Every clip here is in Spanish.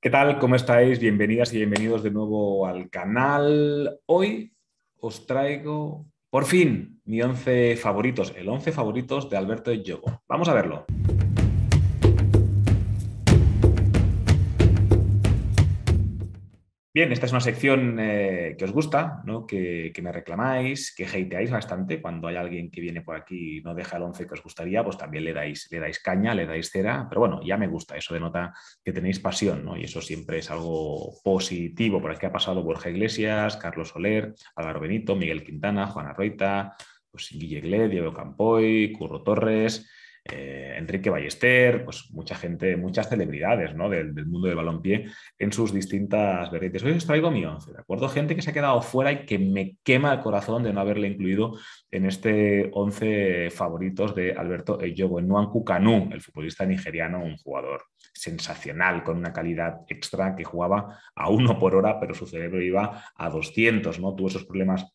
¿Qué tal? ¿Cómo estáis? Bienvenidas y bienvenidos de nuevo al canal. Hoy os traigo, por fin, mi 11 favoritos, el 11 favoritos de Alberto Yogo. Vamos a verlo. Bien, esta es una sección eh, que os gusta, ¿no? que, me reclamáis, que hateáis bastante. Cuando hay alguien que viene por aquí y no deja el 11 que os gustaría, pues también le dais, le dais caña, le dais cera. Pero bueno, ya me gusta, eso denota que tenéis pasión, ¿no? y eso siempre es algo positivo. Por aquí ha pasado Borja Iglesias, Carlos Soler, Álvaro Benito, Miguel Quintana, Juana Roita, pues, Guille Gled, Diego Campoy, Curro Torres. Eh, Enrique Ballester, pues mucha gente, muchas celebridades ¿no? del, mundo del balompié en sus distintas vertientes. Hoy os traigo mi once, ¿de acuerdo? Gente que se ha quedado fuera y que me quema el corazón de no haberle incluido en este once favoritos de Alberto Ejogo. Nwanku el futbolista nigeriano, un jugador sensacional, con una calidad extra que jugaba a uno por hora, pero su cerebro iba a 200, ¿no? Tuvo esos problemas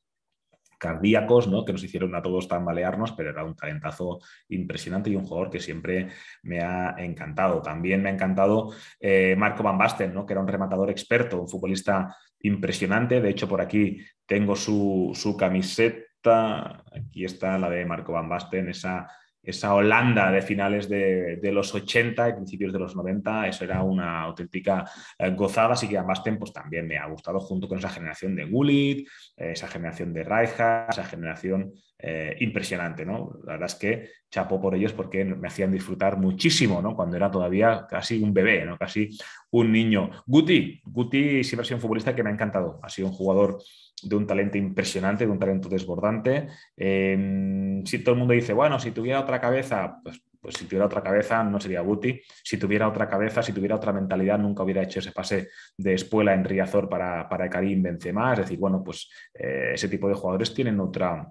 cardíacos, ¿no? que nos hicieron a todos tambalearnos, pero era un talentazo impresionante y un jugador que siempre me ha encantado. También me ha encantado eh, Marco Van Basten, ¿no? que era un rematador experto, un futbolista impresionante. De hecho, por aquí tengo su, su camiseta, aquí está la de Marco Van Basten, esa esa Holanda de finales de, los 80 y principios de los 90, eso era una auténtica eh, gozada, así que más tiempos pues, también me ha gustado junto con esa generación de Gullit, eh, esa generación de Rijkaard, esa generación eh, impresionante, ¿no? La verdad es que chapo por ellos porque me hacían disfrutar muchísimo, ¿no? Cuando era todavía casi un bebé, ¿no? Casi un niño. Guti, Guti siempre ha sido un futbolista que me ha encantado. Ha sido un jugador de un talento impresionante, de un talento desbordante. Em, si todo el mundo dice, bueno, si tuviera otra cabeza, pues, pues, si tuviera otra cabeza no sería Guti. Si tuviera otra cabeza, si tuviera otra mentalidad, nunca hubiera hecho ese pase de espuela en Riazor para, para Karim Benzema. Es decir, bueno, pues eh, ese tipo de jugadores tienen otra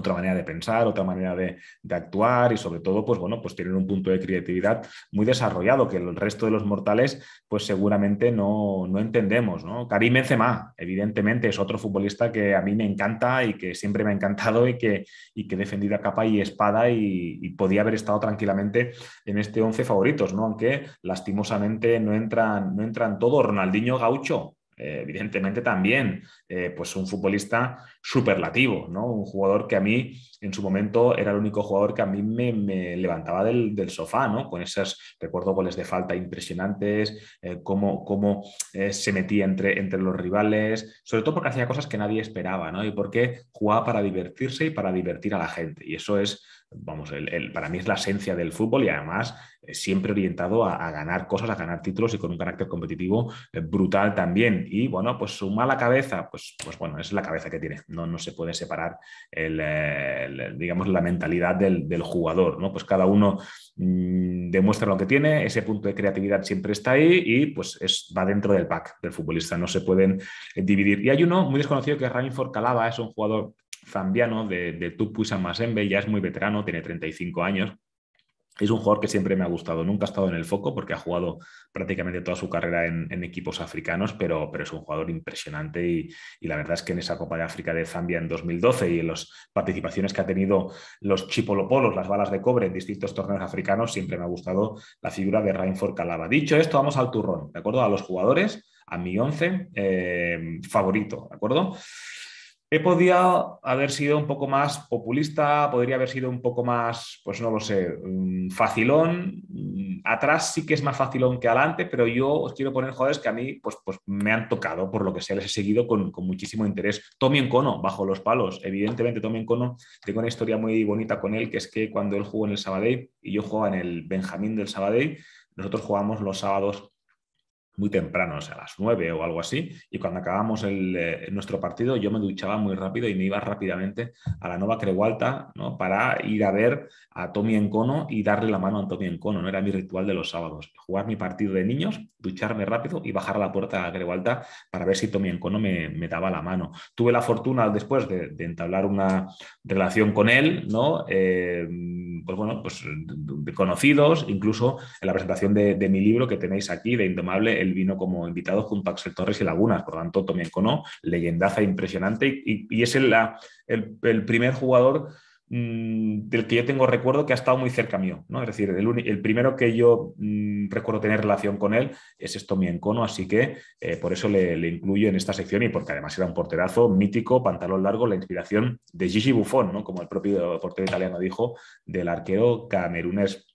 otra manera de pensar, otra manera de, actuar y sobre todo, pues bueno, pues tienen un punto de creatividad muy desarrollado que el resto de los mortales, pues seguramente no, no entendemos, ¿no? Karim Benzema, evidentemente, es otro futbolista que a mí me encanta y que siempre me ha encantado y que, y que he defendido a capa y espada y, podía haber estado tranquilamente en este 11 favoritos, ¿no? Aunque lastimosamente no entran, no entran todo. Ronaldinho Gaucho, eh, evidentemente también eh, pues un futbolista superlativo, ¿no? Un jugador que a mí en su momento era el único jugador que a mí me, levantaba del, sofá, ¿no? Con esos, recuerdo, goles de falta impresionantes, eh, cómo, se metía entre, entre los rivales, sobre todo porque hacía cosas que nadie esperaba, ¿no? Y porque jugaba para divertirse y para divertir a la gente. Y eso es, vamos, para mí es la esencia del fútbol y además siempre orientado a, ganar cosas, a ganar títulos y con un carácter competitivo eh, brutal también, Y bueno, pues su mala cabeza, pues, pues bueno, es la cabeza que tiene. No, no se puede separar, el, digamos, la mentalidad del, jugador, ¿no? Pues cada uno mm, demuestra lo que tiene, ese punto de creatividad siempre está ahí y pues va dentro del pack del futbolista, no se pueden eh, dividir. Y hay uno muy desconocido que es Rainford Calaba, es un jugador zambiano de, de Tupuisa Masembe, ya es muy veterano, tiene 35 años, es un jugador que siempre me ha gustado, nunca ha estado en el foco porque ha jugado prácticamente toda su carrera en, equipos africanos, pero, pero, es un jugador impresionante y, la verdad es que en esa Copa de África de Zambia en 2012 y en las participaciones que ha tenido los chipolopolos, las balas de cobre en distintos torneos africanos, siempre me ha gustado la figura de Rainford Calaba. Dicho esto, vamos al turrón, ¿de acuerdo? A los jugadores, a mi once eh, favorito, ¿de acuerdo? He podido haber sido un poco más populista, podría haber sido un poco más, pues no lo sé, mm, facilón. Mm, atrás sí que es más facilón que adelante, pero yo os quiero poner jugadores que a mí pues, pues me han tocado, por lo que sea, les he seguido con, muchísimo interés. Tommy Encono, bajo los palos. Evidentemente, Tommy Encono, tengo una historia muy bonita con él, que es que cuando él jugó en el Sabadell y yo jugaba en el Benjamín del Sabadell, nosotros jugamos los sábados muy sea, a las 9 o algo así, y cuando acabamos el, eh, nuestro partido yo me duchaba muy rápido y me iba rápidamente a la Nova Creualta ¿no? para ir a ver a Tommy Encono y darle la mano a Tommy Encono, ¿no? era mi ritual de los sábados, jugar mi partido de niños, ducharme rápido y bajar a la puerta de la Creualta para ver si Tommy Encono me, me daba la mano. Tuve la fortuna después de, entablar una relación con él, ¿no? Eh, pues bueno, pues conocidos, incluso en la presentación de, de mi libro que tenéis aquí, de Indomable, vino como invitado junto a Axel Torres y Lagunas, por lo tanto, Tomien Cono, leyendaza impresionante y, es el, primer jugador mm, del que yo tengo recuerdo que ha estado muy cerca mío, ¿no? Es decir, el, el primero que yo mm, recuerdo tener relación con él es Tommy Cono, así que eh, por eso le, incluyo en esta sección y porque además era un porterazo mítico, pantalón largo, la inspiración de Gigi Buffon, Como el propio portero italiano dijo, del arquero camerunés.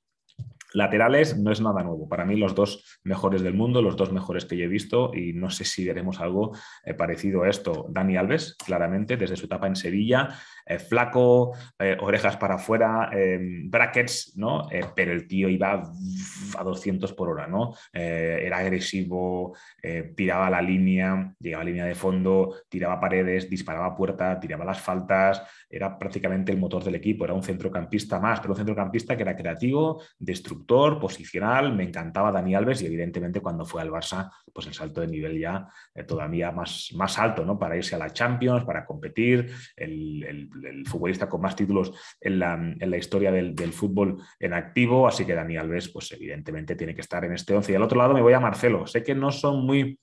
Laterales no es nada nuevo. Para mí los dos mejores del mundo, los dos mejores que yo he visto y no sé si veremos algo eh, parecido a esto. Dani Alves, claramente, desde su etapa en Sevilla, eh, flaco, eh, orejas para afuera, em, brackets, ¿no? Eh, pero el tío iba a 200 por hora, ¿no? era agresivo, tiraba la línea, llegaba a línea de fondo, tiraba paredes, disparaba puerta, tiraba las faltas, era prácticamente el motor del equipo, era un centrocampista más, pero un centrocampista que era creativo, destructor, posicional, me encantaba Dani Alves y evidentemente cuando fue al Barça, pues el salto de nivel ya todavía más, más alto, ¿no? Para irse a la Champions, para competir, el el futbolista con más títulos en la, historia del, fútbol en activo, así que Dani Alves, pues evidentemente tiene que estar en este 11. Y al otro lado me voy a Marcelo, sé que no son muy...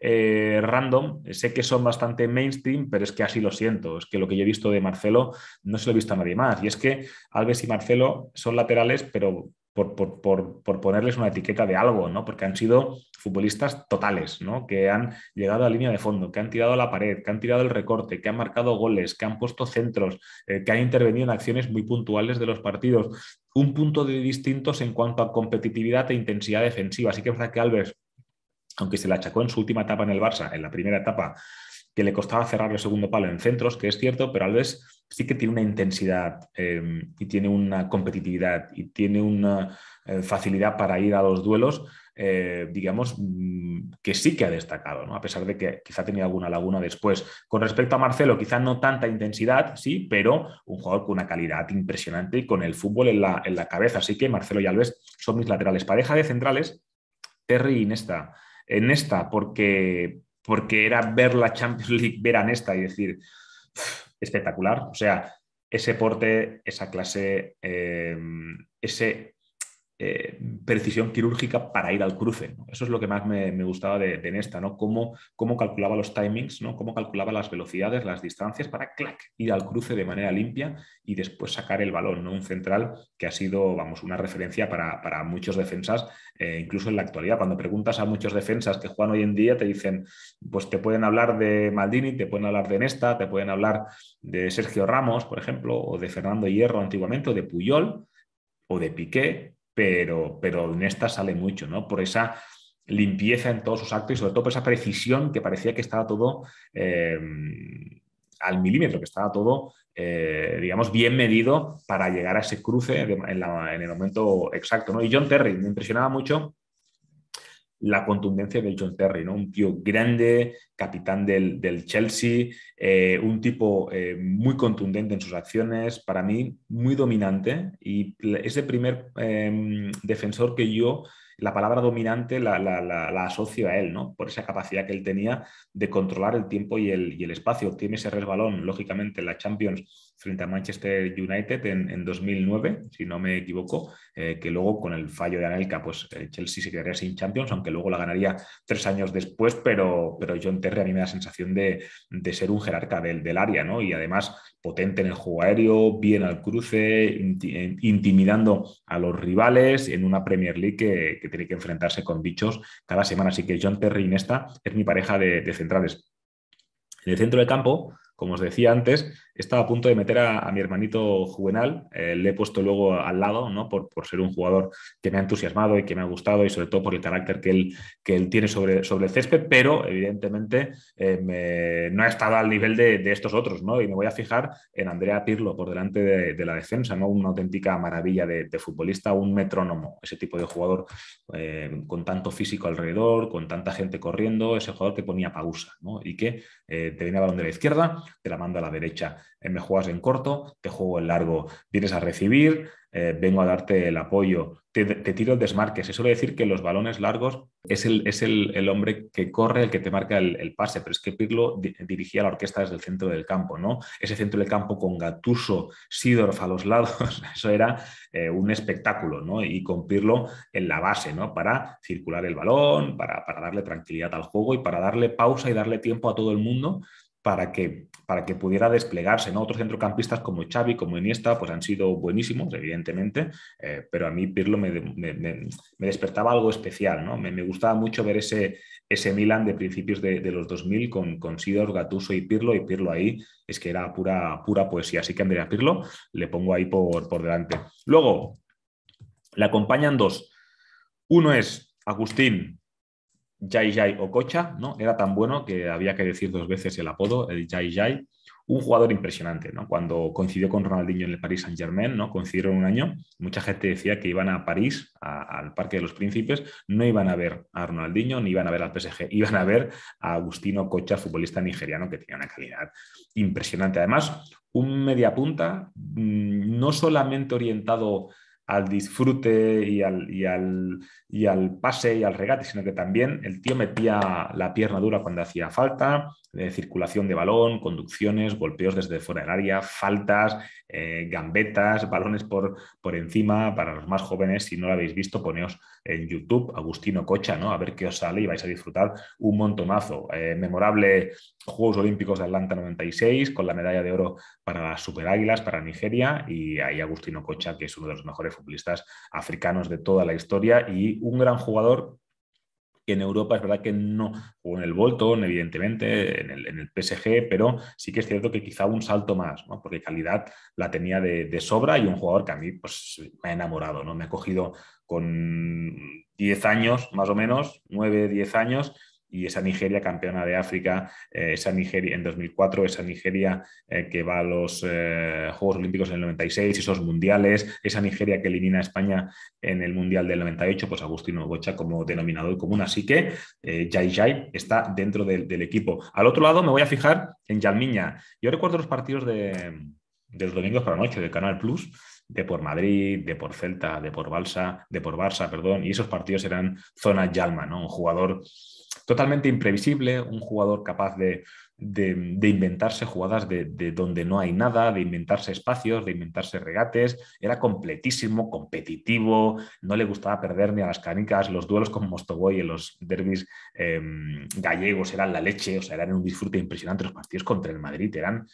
Eh, random, sé que son bastante mainstream, pero es que así lo siento, es que lo que yo he visto de Marcelo no se lo he visto a nadie más, y es que Alves y Marcelo son laterales, pero por, ponerles una etiqueta de algo, ¿no? Porque han sido futbolistas totales, ¿no? Que han llegado a línea de fondo, que han tirado la pared, que han tirado el recorte, que han marcado goles, que han puesto centros, eh, que han intervenido en acciones muy puntuales de los partidos. Un punto de distintos en cuanto a competitividad e intensidad defensiva. Así que es verdad que Alves, aunque se la achacó en su última etapa en el Barça, en la primera etapa, que le costaba cerrar el segundo palo en centros, que es cierto, pero Alves sí que tiene una intensidad em, y tiene una competitividad y tiene una eh, facilidad para ir a los duelos, eh, digamos, mm, que sí que ha destacado, ¿no? a pesar de que quizá tenía alguna laguna después. Con respecto a Marcelo, quizá no tanta intensidad, sí, pero un jugador con una calidad impresionante y con el fútbol en la, en la cabeza. Así que Marcelo y Alves son mis laterales. Pareja de centrales, Terry y Nesta. En eh, porque, porque era ver la Champions League, ver a Nesta y decir, espectacular. O sea, ese porte, esa clase, eh, ese eh, precisión quirúrgica para ir al cruce. Eso es lo que más me, gustaba de, Nesta, ¿no? Cómo, cómo, calculaba los timings, ¿no? Cómo calculaba las velocidades, las distancias para ir al cruce de manera limpia y después sacar el balón, Un central que ha sido, vamos, una referencia para, muchos defensas, eh, incluso en la actualidad. Cuando preguntas a muchos defensas que juegan hoy en día, te dicen, pues te pueden hablar de Maldini, te pueden hablar de Nesta, te pueden hablar de Sergio Ramos, por ejemplo, o de Fernando Hierro antiguamente, o de Puyol, o de Piqué, pero, en esta sale mucho, ¿no? Por esa limpieza en todos sus actos y sobre todo por esa precisión que parecía que estaba todo eh, al milímetro, que estaba todo, eh, digamos, bien medido para llegar a ese cruce en, el momento exacto. ¿no? Y John Terry me impresionaba mucho la contundencia de John Terry, ¿no? Un tío grande, capitán del, Chelsea, eh, un tipo eh, muy contundente en sus acciones, para mí muy dominante y ese primer em, defensor que yo, la palabra dominante la, asocio a él, ¿no? Por esa capacidad que él tenía de controlar el tiempo y el, y el espacio. Tiene ese resbalón, lógicamente, en la Champions frente a Manchester United en, 2009, si no me equivoco, eh, que luego con el fallo de Anelka, pues eh, Chelsea se quedaría sin Champions, aunque luego la ganaría tres años después, pero, pero John Terry a mí me da la sensación de, ser un jerarca del, del, área, ¿no? Y además potente en el juego aéreo, bien al cruce, eh, intimidando a los rivales en una Premier League que, tiene que enfrentarse con bichos cada semana. Así que John Terry en esta es mi pareja de, centrales. En el centro de campo, como os decía antes, estaba a punto de meter a, mi hermanito juvenal, eh, le he puesto luego al lado, ¿no? Por, ser un jugador que me ha entusiasmado y que me ha gustado y sobre todo por el carácter que él, que él tiene sobre, sobre el césped, pero evidentemente eh, no ha estado al nivel de, estos otros, ¿no? Y me voy a fijar en Andrea Pirlo por delante de, la defensa, ¿no? Una auténtica maravilla de, futbolista, un metrónomo, ese tipo de jugador eh, con tanto físico alrededor, con tanta gente corriendo, ese jugador que ponía pausa, ¿no? Y que te viene a balón de la izquierda, te la manda a la derecha. Eh, me juegas en corto, te juego en largo, vienes a recibir, eh, vengo a darte el apoyo, te, tiro desmarques. Eso Se suele decir que los balones largos es el, es el, hombre que corre el que te marca el, pase, pero es que Pirlo dirigía la orquesta desde el centro del campo, ¿no? Ese centro del campo con Gatuso, Sidorf a los lados, eso era eh, un espectáculo, ¿no? Y con Pirlo en la base, ¿no? Para circular el balón, para, para darle tranquilidad al juego y para darle pausa y darle tiempo a todo el mundo para que, para que pudiera desplegarse. ¿no? Otros centrocampistas como Xavi, como Iniesta, pues han sido buenísimos, evidentemente, eh, pero a mí Pirlo me, despertaba algo especial. ¿no? Me, gustaba mucho ver ese, ese Milan de principios de, los 2000 con, con Sidor, Gatuso y Pirlo, y Pirlo ahí es que era pura, pura poesía. Así que Andrea Pirlo le pongo ahí por, por delante. Luego, le acompañan dos. Uno es Agustín, Jai Jai Okocha, ¿no? Era tan bueno que había que decir dos veces el apodo, el Jai Jai. Un jugador impresionante, ¿no? Cuando coincidió con Ronaldinho en el Paris Saint-Germain, ¿no? Coincidieron un año, mucha gente decía que iban a París, al Parque de los Príncipes, no iban a ver a Ronaldinho, ni iban a ver al PSG, iban a ver a Agustino Cocha, futbolista nigeriano que tenía una calidad impresionante. Además, un mediapunta mm, no solamente orientado al disfrute y al, y al, pase y al regate, sino que también el tío metía la pierna dura cuando hacía falta, de eh, circulación de balón, conducciones, golpeos desde fuera del área, faltas, eh, gambetas, balones por, por, encima. Para los más jóvenes, si no lo habéis visto, poneos en YouTube Agustino Cocha, ¿no? A ver qué os sale y vais a disfrutar un montonazo. Eh, memorable Juegos Olímpicos de Atlanta 96, con la medalla de oro para las Super Águilas, para Nigeria, y ahí Agustino Cocha, que es uno de los mejores futbolistas africanos de toda la historia y un gran jugador en Europa es verdad que no, jugó en el Bolton, evidentemente, en el, en PSG, pero sí que es cierto que quizá un salto más, porque calidad la tenía de, sobra y un jugador que a mí pues, me ha enamorado, ¿no? me ha cogido con 10 años, más o menos, 9, 10 años, y esa Nigeria campeona de África, eh, esa Nigeria en 2004, esa Nigeria eh, que va a los eh, Juegos Olímpicos en el 96, esos mundiales, esa Nigeria que elimina a España en el Mundial del 98, pues Agustino Bocha como denominador común. Así que Jai Jai está dentro del equipo. Al otro lado me voy a fijar en Yalmiña. Yo recuerdo los partidos de, los domingos por la noche de Canal Plus de por Madrid, de por Celta, de por Balsa, de por Barça, perdón, y esos partidos eran zona Yalma, ¿no? Un jugador totalmente imprevisible, un jugador capaz de, inventarse jugadas de, donde no hay nada, de inventarse espacios, de inventarse regates, era completísimo, competitivo, no le gustaba perder ni a las canicas, los duelos con Mostoboy en los derbis em, gallegos eran la leche, o sea, eran un disfrute impresionante, los partidos contra el Madrid eran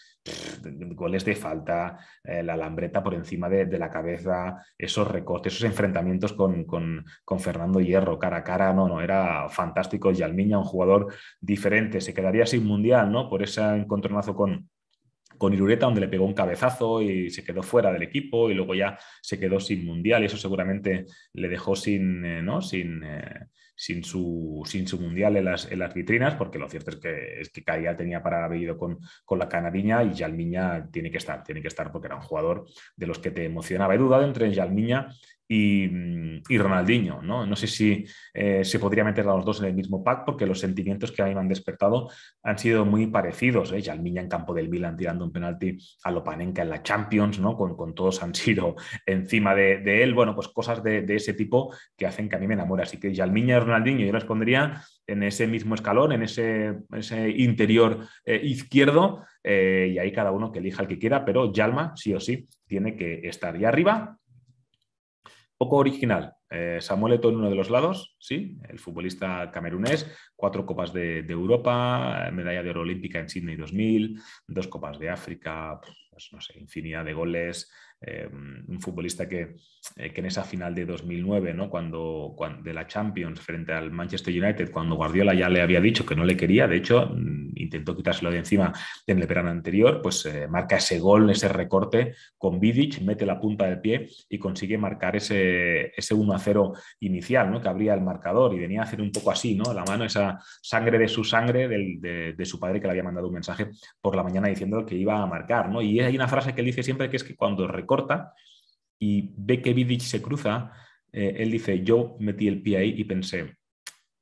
goles de falta, eh, la lambreta por encima de, la cabeza, esos recortes, esos enfrentamientos con, con, Fernando Hierro cara a cara, no, no, era fantástico. Yalmiña, un jugador diferente, se quedaría sin mundial, ¿no? Por ese encontronazo con, con Irureta, donde le pegó un cabezazo y se quedó fuera del equipo y luego ya se quedó sin mundial y eso seguramente le dejó sin, eh, ¿no? sin, eh, sin, su, sin su mundial en las, vitrinas, porque lo cierto es que, es que Caía tenía para haber ido con, con la canadiña y Yalmiña tiene que estar, tiene que estar porque era un jugador de los que te emocionaba. He dudado entre Yalmiña Mm, y, Ronaldinho, ¿no? sé si eh, se podría meter a los dos en el mismo pack porque los sentimientos que a mí me han despertado han sido muy parecidos, ¿eh? Yalmiña en campo del Milan tirando un penalti a Lopanenka en la Champions, ¿no? Con, con todos han sido encima de, él, bueno, pues cosas de, ese tipo que hacen que a mí me enamore. Así que Yalmiña y Ronaldinho yo las pondría en ese mismo escalón, en ese, ese interior eh, izquierdo, y ahí cada uno que elija el que quiera, pero Yalma sí o sí tiene que estar. ahí arriba, poco original. Eh, Samuel Eto'o en uno de los lados, sí, el futbolista camerunés, cuatro copas de, Europa, medalla de oro olímpica en Sydney 2000, dos copas de África, pues, no sé, infinidad de goles. Eh, un futbolista que, eh, que, en esa final de 2009, ¿no? cuando, cuando, de la Champions frente al Manchester United, cuando Guardiola ya le había dicho que no le quería, de hecho intentó quitárselo de encima en el verano anterior, pues eh, marca ese gol, ese recorte con Vidic, mete la punta del pie y consigue marcar ese, ese 1 a 0 inicial, ¿no? Que abría el marcador y venía a hacer un poco así, ¿no? La mano, esa sangre de su sangre, del, de, su padre que le había mandado un mensaje por la mañana diciendo que iba a marcar, ¿no? Y hay una frase que él dice siempre que es que cuando recorta y ve que Vidic se cruza, eh, él dice, yo metí el pie ahí y pensé,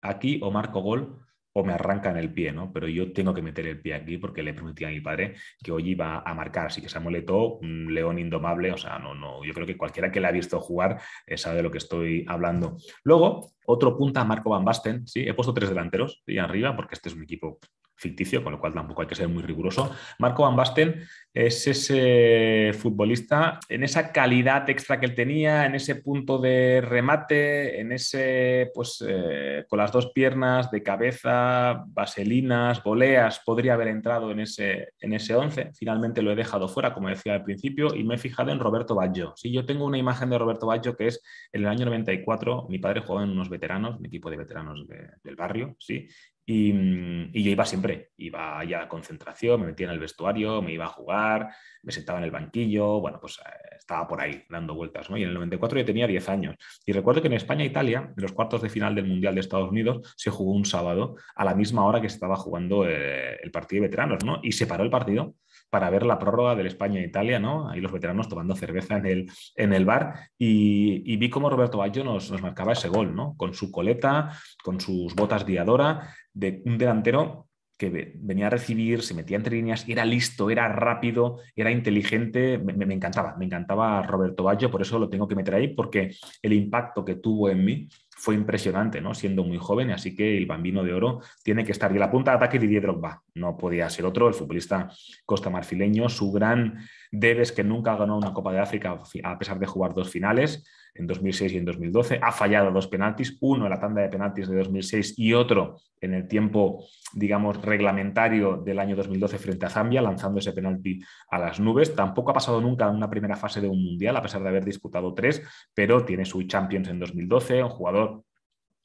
aquí o marco gol o me arrancan el pie, ¿no? Pero yo tengo que meter el pie aquí porque le prometí a mi padre que hoy iba a marcar. Así que Samuel Eto'o, un león indomable, o sea, no, no, yo creo que cualquiera que la ha visto jugar eh, sabe de lo que estoy hablando. Luego, otro punta, Marco Van Basten, sí, he puesto tres delanteros y arriba porque este es un equipo ficticio, con lo cual tampoco hay que ser muy riguroso. Marco Van Basten es ese futbolista en esa calidad extra que él tenía, en ese punto de remate, en ese, pues, eh, con las dos piernas de cabeza, vaselinas, voleas, podría haber entrado en ese, en ese once. Finalmente lo he dejado fuera, como decía al principio, y me he fijado en Roberto Baggio. Si yo tengo una imagen de Roberto Baggio que es en el año 94, mi padre jugaba en unos veteranos, un equipo de veteranos del barrio, sí, Mm, y, yo iba siempre, iba ya a concentración, me metía en el vestuario, me iba a jugar, me sentaba en el banquillo, bueno, pues eh, estaba por ahí dando vueltas, ¿no? Y en el 94 yo tenía 10 años. Y recuerdo que en España e Italia, en los cuartos de final del Mundial de Estados Unidos, se jugó un sábado a la misma hora que se estaba jugando eh, el partido de veteranos, ¿no? Y se paró el partido para ver la prórroga del España-Italia, ¿no? Ahí los veteranos tomando cerveza en el, en el bar y, vi cómo Roberto Baggio nos, marcaba ese gol, ¿no? Con su coleta, con sus botas diadora, de un delantero que venía a recibir, se metía entre líneas, era listo, era rápido, era inteligente, me, encantaba, me encantaba Roberto Baggio, por eso lo tengo que meter ahí, porque el impacto que tuvo en mí fue impresionante, ¿no? Siendo muy joven, así que el bambino de oro tiene que estar. de la punta de ataque Didier Drogba, no podía ser otro, el futbolista costamarfileño, su gran debes es que nunca ganó una Copa de África a pesar de jugar dos finales, en 2006 y en 2012, ha fallado dos penaltis, uno en la tanda de penaltis de 2006 y otro en el tiempo, digamos, reglamentario del año 2012 frente a Zambia, lanzando ese penalti a las nubes. Tampoco ha pasado nunca en una primera fase de un mundial, a pesar de haber disputado tres, pero tiene su Champions en 2012, un jugador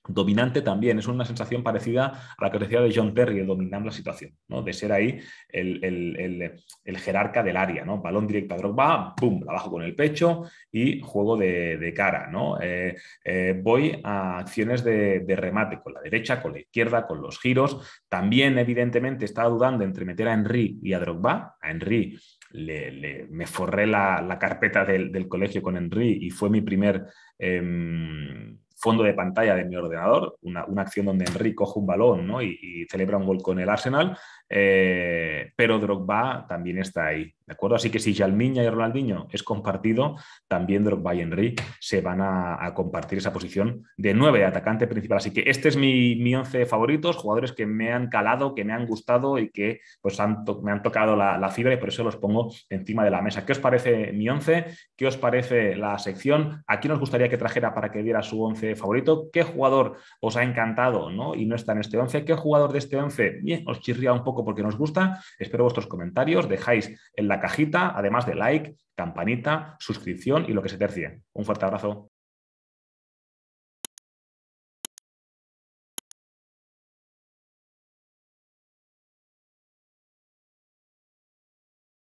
Dominante también es una sensación parecida a la que decía de John Terry, el dominar la situación, ¿no? de ser ahí el, jerarca del área, ¿no? balón directo a Drogba, pum, la bajo con el pecho y juego de, cara. ¿no? Eh, eh, voy a acciones de, remate con la derecha, con la izquierda, con los giros. También, evidentemente, estaba dudando entre meter a Henry y a Drogba. A Henry me forré la, carpeta del, colegio con Henry y fue mi primer. Em, fondo de pantalla de mi ordenador, una, acción donde Enrique coge un balón ¿no? y, celebra un gol con el Arsenal, eh, pero Drogba también está ahí, ¿de acuerdo? Así que si Jalmiña y Ronaldinho es compartido, también Drogba y Henry se van a, compartir esa posición de nueve, atacante principal. Así que este es mi, mi once favoritos, jugadores que me han calado, que me han gustado y que pues, me han tocado la, fibra y por eso los pongo encima de la mesa. ¿Qué os parece mi once? ¿Qué os parece la sección? ¿A quién os gustaría que trajera para que viera su once favorito? ¿Qué jugador os ha encantado y no está en este once? ¿Qué jugador de este once Bien, os chirría un poco? porque nos gusta. Espero vuestros comentarios. Dejáis en la cajita, además de like, campanita, suscripción y lo que se tercie. Un fuerte abrazo.